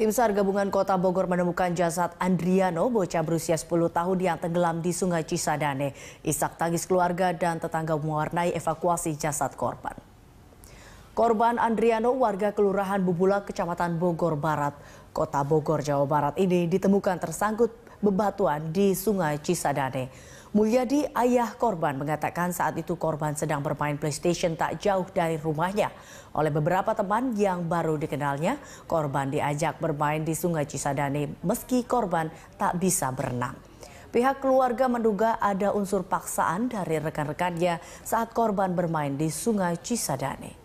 Tim SAR gabungan kota Bogor menemukan jasad Andriano, bocah berusia 10 tahun yang tenggelam di sungai Cisadane. Isak tangis keluarga dan tetangga mewarnai evakuasi jasad korban. Korban Andriano warga Kelurahan Bubula, Kecamatan Bogor Barat, Kota Bogor, Jawa Barat ini ditemukan tersangkut bebatuan di Sungai Cisadane. Mulyadi, ayah korban, mengatakan saat itu korban sedang bermain PlayStation tak jauh dari rumahnya. Oleh beberapa teman yang baru dikenalnya, korban diajak bermain di Sungai Cisadane meski korban tak bisa berenang. Pihak keluarga menduga ada unsur paksaan dari rekan-rekannya saat korban bermain di Sungai Cisadane.